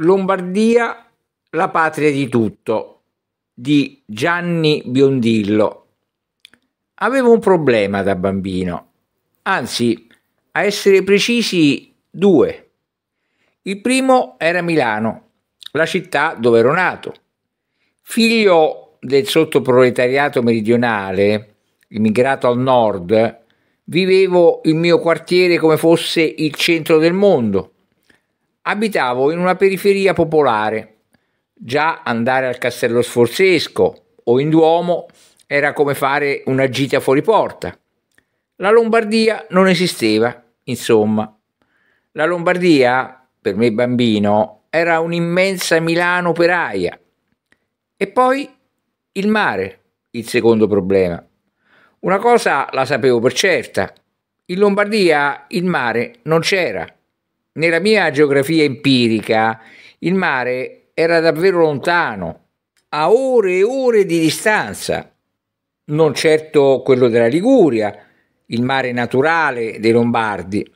Lombardia, la patria di tutto, di Gianni Biondillo. Avevo un problema da bambino, anzi, a essere precisi, due. Il primo era Milano, la città dove ero nato. Figlio del sottoproletariato meridionale, immigrato al nord, vivevo il mio quartiere come fosse il centro del mondo abitavo in una periferia popolare. Già andare al Castello Sforzesco o in Duomo era come fare una gita fuori porta. La Lombardia non esisteva, insomma. La Lombardia, per me bambino, era un'immensa Milano operaia. E poi il mare, il secondo problema. Una cosa la sapevo per certa. In Lombardia il mare non c'era nella mia geografia empirica il mare era davvero lontano, a ore e ore di distanza, non certo quello della Liguria, il mare naturale dei Lombardi.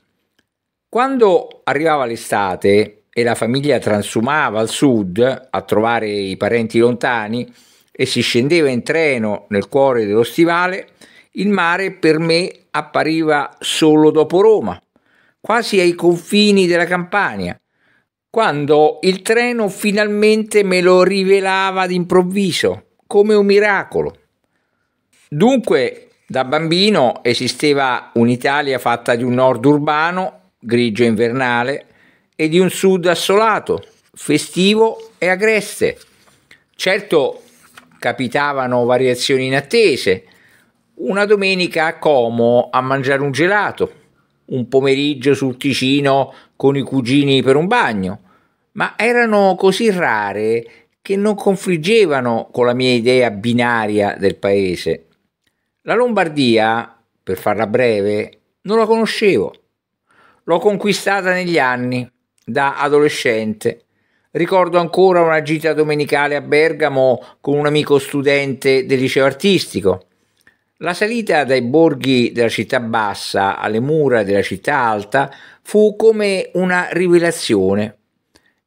Quando arrivava l'estate e la famiglia transumava al sud a trovare i parenti lontani e si scendeva in treno nel cuore dello stivale, il mare per me appariva solo dopo Roma quasi ai confini della Campania, quando il treno finalmente me lo rivelava d'improvviso, come un miracolo. Dunque, da bambino esisteva un'Italia fatta di un nord urbano, grigio invernale, e di un sud assolato, festivo e agreste. Certo, capitavano variazioni inattese. Una domenica a Como a mangiare un gelato, un pomeriggio sul Ticino con i cugini per un bagno, ma erano così rare che non confliggevano con la mia idea binaria del paese. La Lombardia, per farla breve, non la conoscevo. L'ho conquistata negli anni, da adolescente. Ricordo ancora una gita domenicale a Bergamo con un amico studente del liceo artistico la salita dai borghi della città bassa alle mura della città alta fu come una rivelazione.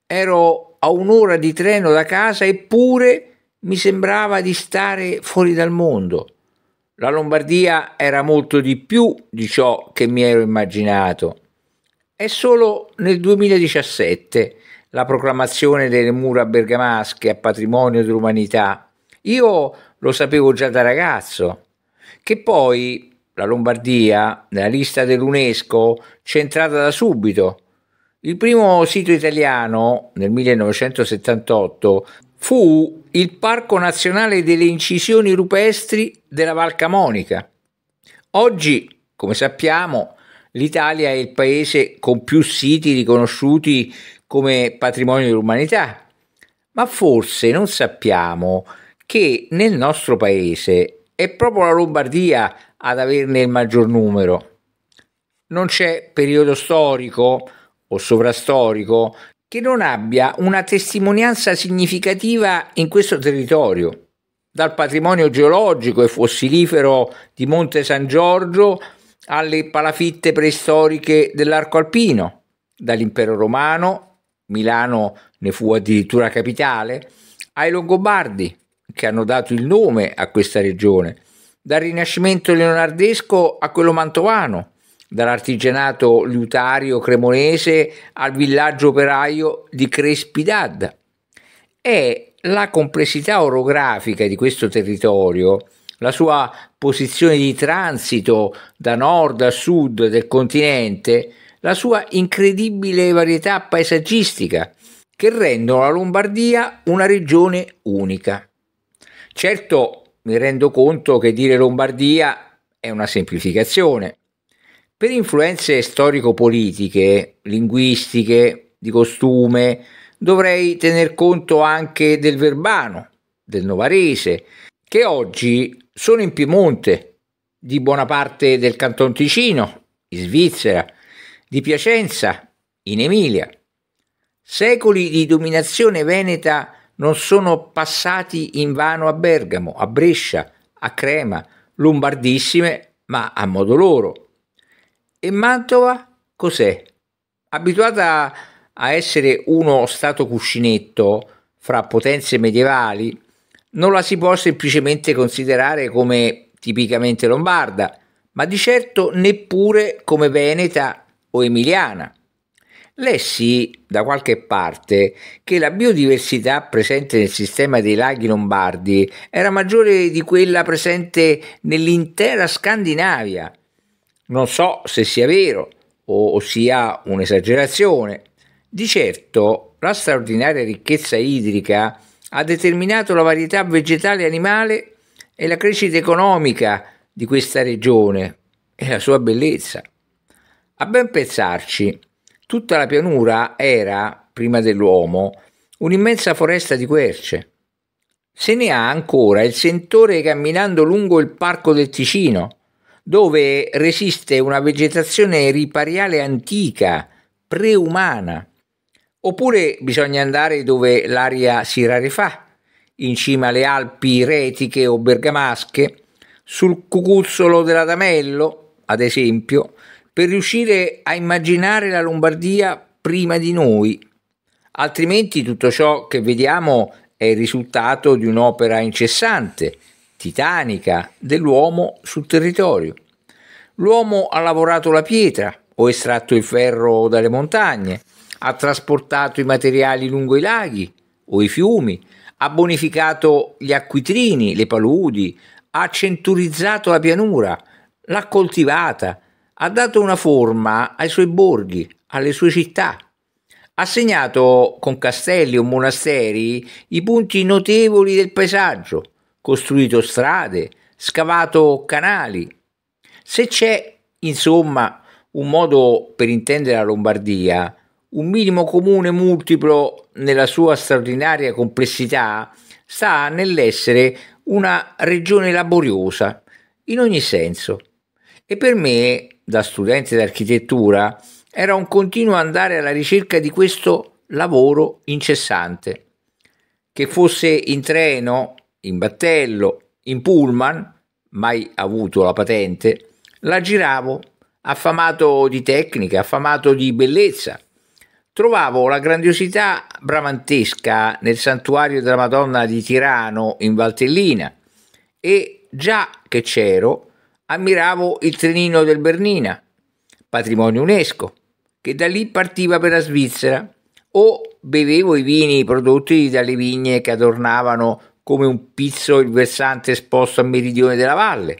Ero a un'ora di treno da casa eppure mi sembrava di stare fuori dal mondo. La Lombardia era molto di più di ciò che mi ero immaginato. È solo nel 2017 la proclamazione delle mura bergamasche a patrimonio dell'umanità. Io lo sapevo già da ragazzo che poi la Lombardia, nella lista dell'UNESCO, c'è entrata da subito. Il primo sito italiano nel 1978 fu il Parco Nazionale delle Incisioni Rupestri della Val Camonica. Oggi, come sappiamo, l'Italia è il paese con più siti riconosciuti come patrimonio dell'umanità, ma forse non sappiamo che nel nostro paese è proprio la Lombardia ad averne il maggior numero. Non c'è periodo storico o sovrastorico che non abbia una testimonianza significativa in questo territorio, dal patrimonio geologico e fossilifero di Monte San Giorgio alle palafitte preistoriche dell'arco alpino, dall'impero romano, Milano ne fu addirittura capitale, ai Longobardi, che hanno dato il nome a questa regione, dal Rinascimento leonardesco a quello mantovano, dall'artigianato liutario cremonese al villaggio operaio di Crespidad. È la complessità orografica di questo territorio, la sua posizione di transito da nord a sud del continente, la sua incredibile varietà paesaggistica, che rendono la Lombardia una regione unica. Certo mi rendo conto che dire Lombardia è una semplificazione. Per influenze storico-politiche, linguistiche, di costume, dovrei tener conto anche del Verbano, del Novarese, che oggi sono in Piemonte, di buona parte del Canton Ticino, in Svizzera, di Piacenza, in Emilia. Secoli di dominazione veneta non sono passati in vano a Bergamo, a Brescia, a Crema, lombardissime, ma a modo loro. E Mantova cos'è? Abituata a essere uno stato cuscinetto fra potenze medievali, non la si può semplicemente considerare come tipicamente lombarda, ma di certo neppure come veneta o emiliana. Lessi da qualche parte che la biodiversità presente nel sistema dei laghi lombardi era maggiore di quella presente nell'intera Scandinavia. Non so se sia vero o sia un'esagerazione. Di certo, la straordinaria ricchezza idrica ha determinato la varietà vegetale e animale e la crescita economica di questa regione e la sua bellezza. A ben pensarci, Tutta la pianura era, prima dell'uomo, un'immensa foresta di querce. Se ne ha ancora il sentore camminando lungo il parco del Ticino, dove resiste una vegetazione ripariale antica, preumana. Oppure bisogna andare dove l'aria si rarefà, in cima alle Alpi retiche o bergamasche, sul cucuzzolo dell'Adamello, ad esempio, per riuscire a immaginare la Lombardia prima di noi, altrimenti tutto ciò che vediamo è il risultato di un'opera incessante, titanica, dell'uomo sul territorio. L'uomo ha lavorato la pietra o estratto il ferro dalle montagne, ha trasportato i materiali lungo i laghi o i fiumi, ha bonificato gli acquitrini, le paludi, ha centurizzato la pianura, l'ha coltivata, ha dato una forma ai suoi borghi, alle sue città. Ha segnato con castelli o monasteri i punti notevoli del paesaggio, costruito strade, scavato canali. Se c'è, insomma, un modo per intendere la Lombardia, un minimo comune multiplo nella sua straordinaria complessità sta nell'essere una regione laboriosa, in ogni senso. E per me da studente di architettura era un continuo andare alla ricerca di questo lavoro incessante, che fosse in treno, in battello, in pullman, mai avuto la patente, la giravo, affamato di tecnica, affamato di bellezza. Trovavo la grandiosità bramantesca nel santuario della Madonna di Tirano in Valtellina e già che c'ero, ammiravo il trenino del Bernina, patrimonio UNESCO, che da lì partiva per la Svizzera, o bevevo i vini prodotti dalle vigne che adornavano come un pizzo il versante esposto a meridione della valle.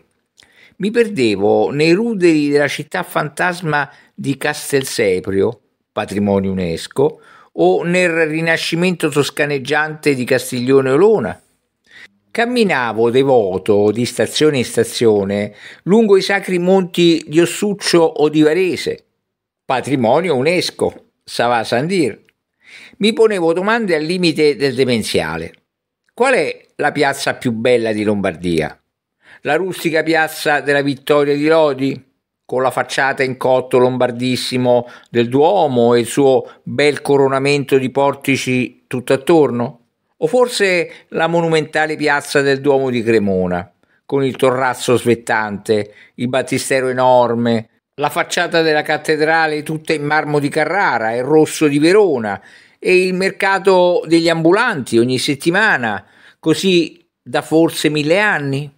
Mi perdevo nei ruderi della città fantasma di Castelseprio, patrimonio UNESCO, o nel rinascimento toscaneggiante di Castiglione Olona, Camminavo devoto di stazione in stazione lungo i sacri monti di Ossuccio o di Varese, patrimonio UNESCO, Sava Sandir. Mi ponevo domande al limite del demenziale. Qual è la piazza più bella di Lombardia? La rustica piazza della Vittoria di Lodi, con la facciata in cotto lombardissimo del Duomo e il suo bel coronamento di portici tutt'attorno? o forse la monumentale piazza del Duomo di Cremona, con il torrazzo svettante, il battistero enorme, la facciata della cattedrale tutta in marmo di Carrara e rosso di Verona e il mercato degli ambulanti ogni settimana, così da forse mille anni.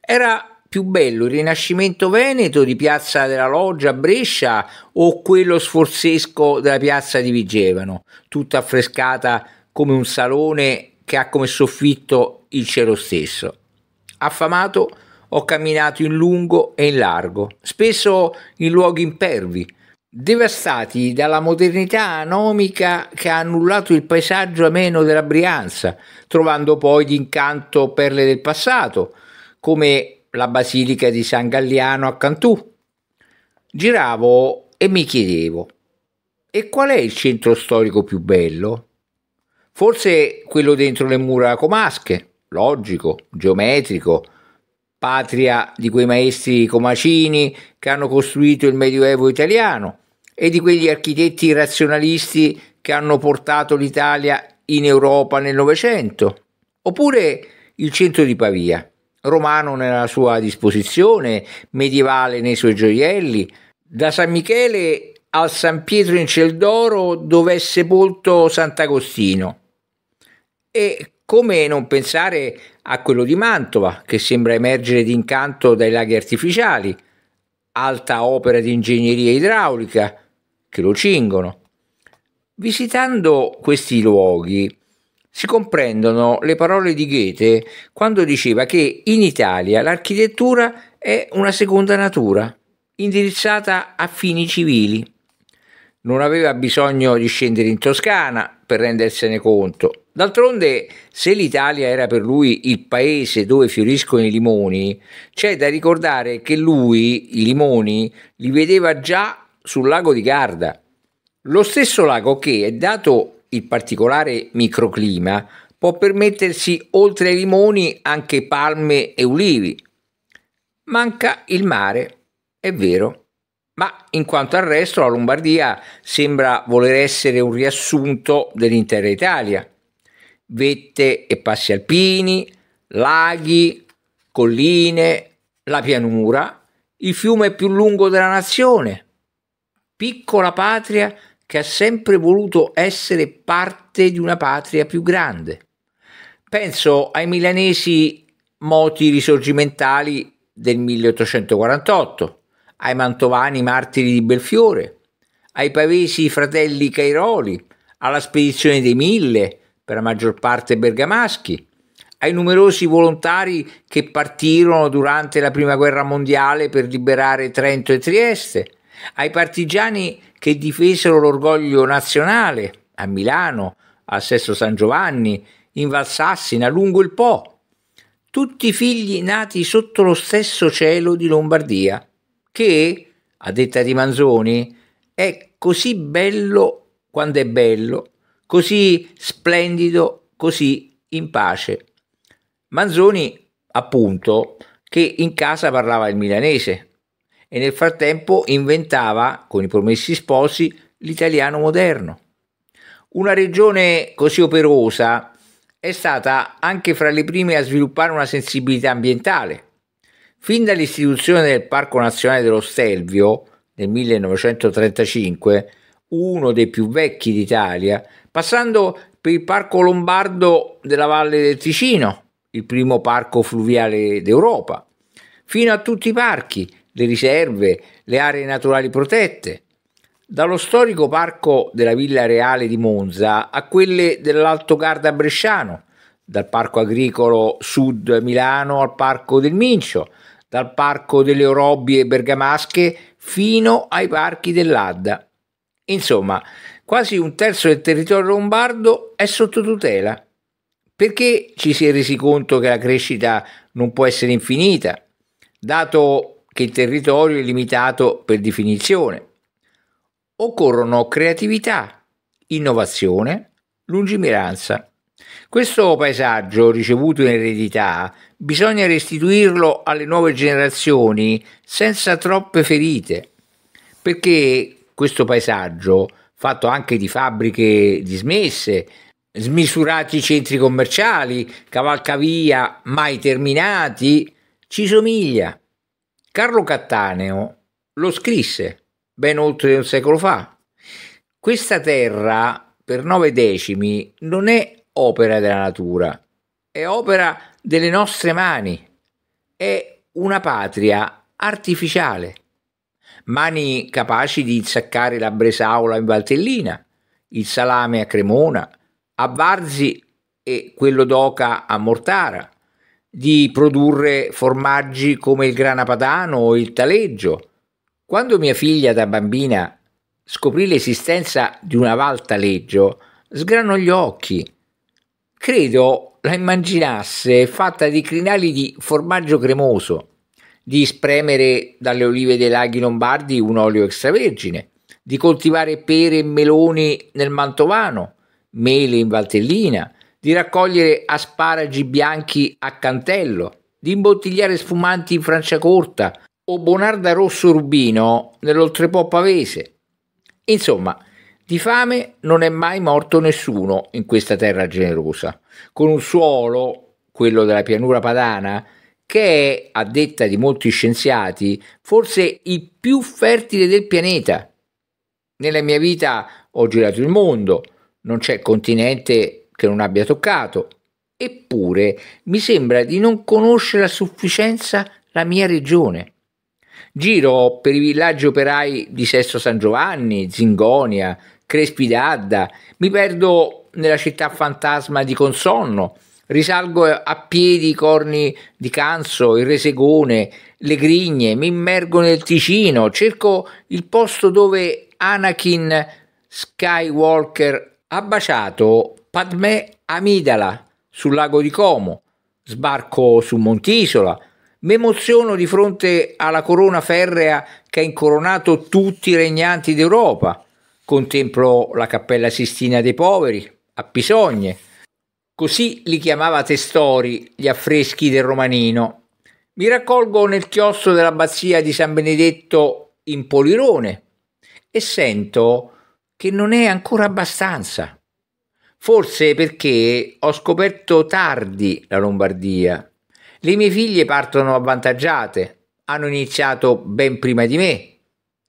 Era più bello il Rinascimento Veneto di Piazza della Loggia a Brescia o quello sforzesco della Piazza di Vigevano, tutta affrescata come un salone che ha come soffitto il cielo stesso. Affamato ho camminato in lungo e in largo, spesso in luoghi impervi, devastati dalla modernità anomica che ha annullato il paesaggio ameno della Brianza, trovando poi di incanto perle del passato, come la basilica di San Galliano a Cantù. Giravo e mi chiedevo, e qual è il centro storico più bello? Forse quello dentro le mura comasche, logico, geometrico, patria di quei maestri comacini che hanno costruito il Medioevo italiano e di quegli architetti razionalisti che hanno portato l'Italia in Europa nel Novecento, oppure il centro di Pavia, romano nella sua disposizione, medievale nei suoi gioielli, da San Michele al San Pietro in Celdoro dove è sepolto Sant'Agostino e come non pensare a quello di Mantova, che sembra emergere d'incanto dai laghi artificiali, alta opera di ingegneria idraulica, che lo cingono. Visitando questi luoghi si comprendono le parole di Goethe quando diceva che in Italia l'architettura è una seconda natura, indirizzata a fini civili. Non aveva bisogno di scendere in Toscana per rendersene conto D'altronde, se l'Italia era per lui il paese dove fioriscono i limoni, c'è da ricordare che lui i limoni li vedeva già sul lago di Garda, lo stesso lago che, dato il particolare microclima, può permettersi oltre ai limoni anche palme e ulivi. Manca il mare, è vero ma in quanto al resto la Lombardia sembra voler essere un riassunto dell'intera Italia vette e passi alpini, laghi, colline, la pianura, il fiume più lungo della nazione, piccola patria che ha sempre voluto essere parte di una patria più grande. Penso ai milanesi moti risorgimentali del 1848, ai mantovani martiri di Belfiore, ai pavesi fratelli Cairoli, alla spedizione dei Mille, per la maggior parte bergamaschi, ai numerosi volontari che partirono durante la Prima Guerra Mondiale per liberare Trento e Trieste, ai partigiani che difesero l'orgoglio nazionale a Milano, a Sesto San Giovanni, in Valsassina, lungo il Po, tutti figli nati sotto lo stesso cielo di Lombardia, che, a detta di Manzoni, è così bello quando è bello così splendido, così in pace. Manzoni, appunto, che in casa parlava il milanese e nel frattempo inventava, con i promessi sposi, l'italiano moderno. Una regione così operosa è stata anche fra le prime a sviluppare una sensibilità ambientale. Fin dall'istituzione del Parco Nazionale dello Stelvio nel 1935, uno dei più vecchi d'Italia, passando per il Parco Lombardo della Valle del Ticino, il primo parco fluviale d'Europa, fino a tutti i parchi, le riserve, le aree naturali protette, dallo storico parco della Villa Reale di Monza a quelle dell'Alto Garda Bresciano, dal parco agricolo Sud Milano al parco del Mincio, dal parco delle Orobbie bergamasche fino ai parchi dell'Adda. Insomma, quasi un terzo del territorio lombardo è sotto tutela. Perché ci si è resi conto che la crescita non può essere infinita, dato che il territorio è limitato per definizione? Occorrono creatività, innovazione, lungimiranza. Questo paesaggio ricevuto in eredità bisogna restituirlo alle nuove generazioni senza troppe ferite, perché questo paesaggio fatto anche di fabbriche dismesse, smisurati centri commerciali, cavalcavia mai terminati, ci somiglia. Carlo Cattaneo lo scrisse ben oltre un secolo fa. Questa terra, per nove decimi, non è opera della natura, è opera delle nostre mani, è una patria artificiale mani capaci di insaccare la bresaola in Valtellina, il salame a Cremona, a Varzi e quello d'oca a Mortara, di produrre formaggi come il grana padano o il taleggio. Quando mia figlia da bambina scoprì l'esistenza di una val taleggio, sgranò gli occhi. Credo la immaginasse fatta di crinali di formaggio cremoso di spremere dalle olive dei laghi lombardi un olio extravergine, di coltivare pere e meloni nel Mantovano, mele in Valtellina, di raccogliere asparagi bianchi a Cantello, di imbottigliare sfumanti in Franciacorta o Bonarda Rosso Rubino nell'Oltrepò Pavese. Insomma, di fame non è mai morto nessuno in questa terra generosa, con un suolo, quello della pianura padana, che è, a detta di molti scienziati, forse il più fertile del pianeta. Nella mia vita ho girato il mondo, non c'è continente che non abbia toccato, eppure mi sembra di non conoscere a sufficienza la mia regione. Giro per i villaggi operai di Sesto San Giovanni, Zingonia, Crespi d'Adda, mi perdo nella città fantasma di Consonno, risalgo a piedi i corni di Canso, il Resegone, le Grigne, mi immergo nel Ticino, cerco il posto dove Anakin Skywalker ha baciato Padme Amidala sul lago di Como, sbarco su Montisola, mi emoziono di fronte alla corona ferrea che ha incoronato tutti i regnanti d'Europa, contemplo la cappella Sistina dei Poveri, a Pisogne, Così li chiamava Testori gli affreschi del Romanino. Mi raccolgo nel chiostro dell'abbazia di San Benedetto in Polirone e sento che non è ancora abbastanza. Forse perché ho scoperto tardi la Lombardia. Le mie figlie partono avvantaggiate, hanno iniziato ben prima di me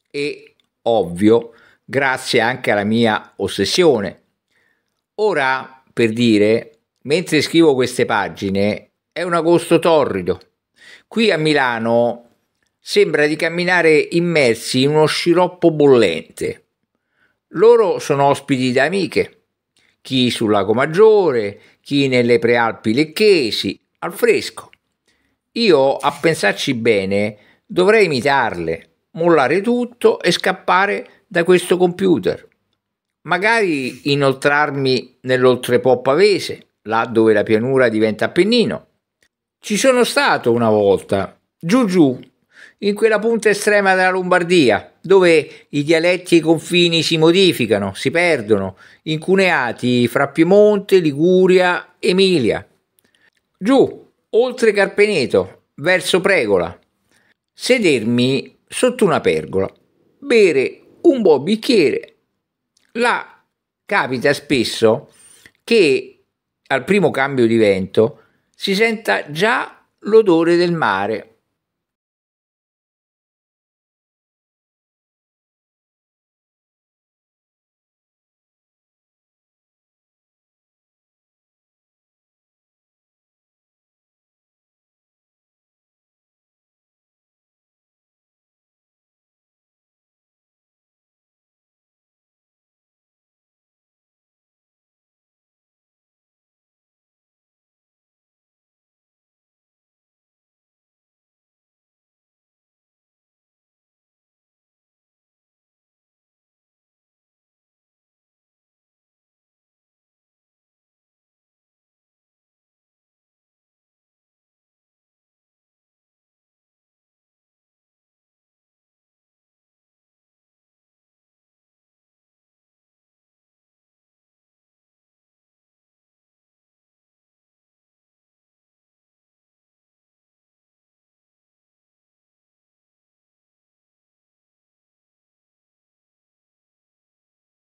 e, ovvio, grazie anche alla mia ossessione. Ora, per dire, mentre scrivo queste pagine è un agosto torrido. Qui a Milano sembra di camminare immersi in uno sciroppo bollente. Loro sono ospiti da amiche, chi sul lago Maggiore, chi nelle prealpi lecchesi, al fresco. Io, a pensarci bene, dovrei imitarle, mollare tutto e scappare da questo computer. Magari inoltrarmi nell'oltrepò pavese là dove la pianura diventa Appennino. Ci sono stato una volta, giù giù, in quella punta estrema della Lombardia, dove i dialetti e i confini si modificano, si perdono, incuneati fra Piemonte, Liguria, Emilia. Giù, oltre Carpeneto, verso Pregola. Sedermi sotto una pergola, bere un buon bicchiere. Là capita spesso che al primo cambio di vento si senta già l'odore del mare